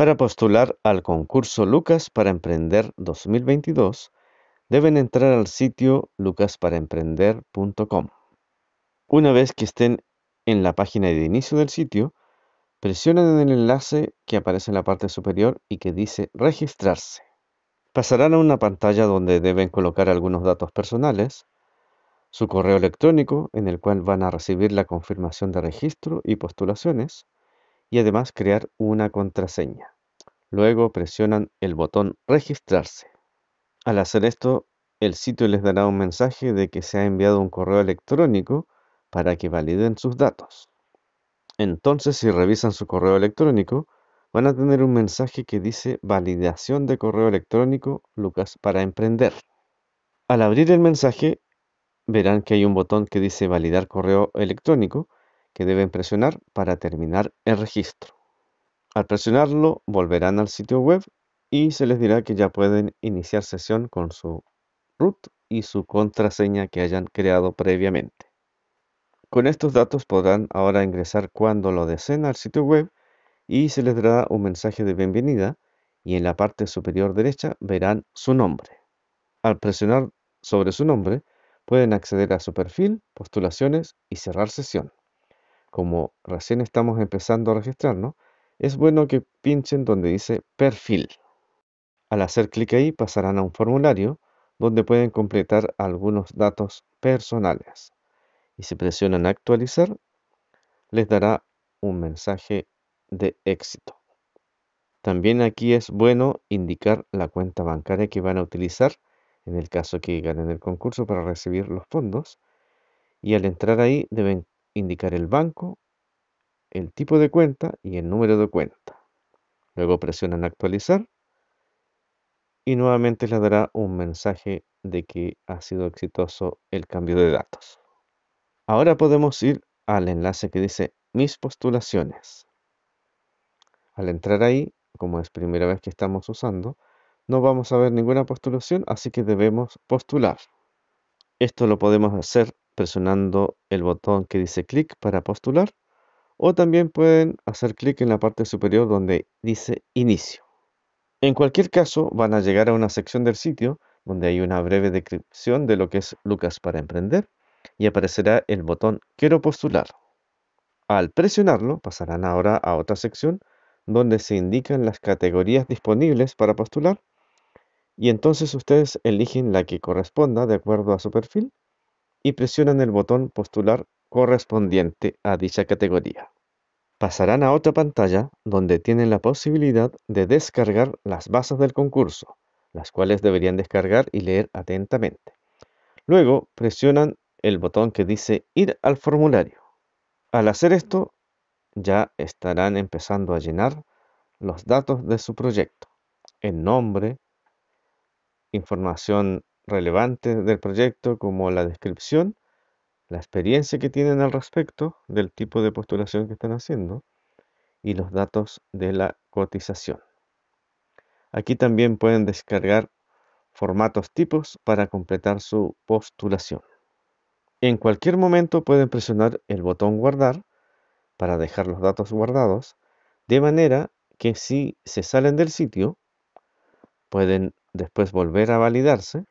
Para postular al concurso Lucas para Emprender 2022, deben entrar al sitio lucasparemprender.com. Una vez que estén en la página de inicio del sitio, presionen el enlace que aparece en la parte superior y que dice registrarse. Pasarán a una pantalla donde deben colocar algunos datos personales, su correo electrónico en el cual van a recibir la confirmación de registro y postulaciones, y además crear una contraseña. Luego presionan el botón registrarse. Al hacer esto, el sitio les dará un mensaje de que se ha enviado un correo electrónico para que validen sus datos. Entonces, si revisan su correo electrónico, van a tener un mensaje que dice validación de correo electrónico Lucas para emprender. Al abrir el mensaje, verán que hay un botón que dice validar correo electrónico que deben presionar para terminar el registro. Al presionarlo volverán al sitio web y se les dirá que ya pueden iniciar sesión con su root y su contraseña que hayan creado previamente. Con estos datos podrán ahora ingresar cuando lo deseen al sitio web y se les dará un mensaje de bienvenida y en la parte superior derecha verán su nombre. Al presionar sobre su nombre pueden acceder a su perfil, postulaciones y cerrar sesión como recién estamos empezando a registrarnos, es bueno que pinchen donde dice perfil. Al hacer clic ahí pasarán a un formulario donde pueden completar algunos datos personales. Y si presionan actualizar, les dará un mensaje de éxito. También aquí es bueno indicar la cuenta bancaria que van a utilizar en el caso que ganen el concurso para recibir los fondos. Y al entrar ahí deben indicar el banco, el tipo de cuenta y el número de cuenta. Luego presionan actualizar y nuevamente le dará un mensaje de que ha sido exitoso el cambio de datos. Ahora podemos ir al enlace que dice mis postulaciones. Al entrar ahí, como es primera vez que estamos usando, no vamos a ver ninguna postulación, así que debemos postular. Esto lo podemos hacer presionando el botón que dice clic para postular o también pueden hacer clic en la parte superior donde dice inicio. En cualquier caso, van a llegar a una sección del sitio donde hay una breve descripción de lo que es Lucas para emprender y aparecerá el botón quiero postular. Al presionarlo, pasarán ahora a otra sección donde se indican las categorías disponibles para postular y entonces ustedes eligen la que corresponda de acuerdo a su perfil y presionan el botón postular correspondiente a dicha categoría. Pasarán a otra pantalla donde tienen la posibilidad de descargar las bases del concurso, las cuales deberían descargar y leer atentamente. Luego presionan el botón que dice ir al formulario. Al hacer esto, ya estarán empezando a llenar los datos de su proyecto. El nombre, información relevantes del proyecto como la descripción, la experiencia que tienen al respecto del tipo de postulación que están haciendo y los datos de la cotización. Aquí también pueden descargar formatos tipos para completar su postulación. En cualquier momento pueden presionar el botón guardar para dejar los datos guardados, de manera que si se salen del sitio, pueden después volver a validarse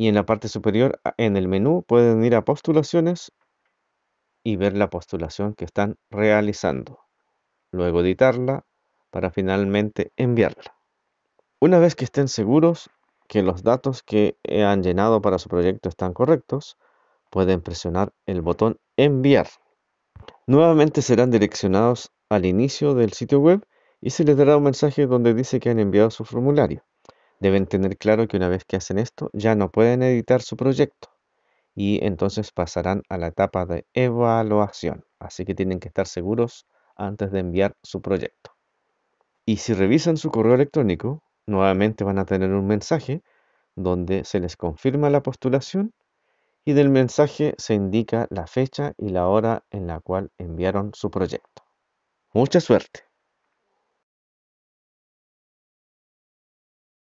y en la parte superior, en el menú, pueden ir a postulaciones y ver la postulación que están realizando. Luego editarla para finalmente enviarla. Una vez que estén seguros que los datos que han llenado para su proyecto están correctos, pueden presionar el botón enviar. Nuevamente serán direccionados al inicio del sitio web y se les dará un mensaje donde dice que han enviado su formulario deben tener claro que una vez que hacen esto ya no pueden editar su proyecto y entonces pasarán a la etapa de evaluación. Así que tienen que estar seguros antes de enviar su proyecto. Y si revisan su correo electrónico, nuevamente van a tener un mensaje donde se les confirma la postulación y del mensaje se indica la fecha y la hora en la cual enviaron su proyecto. Mucha suerte.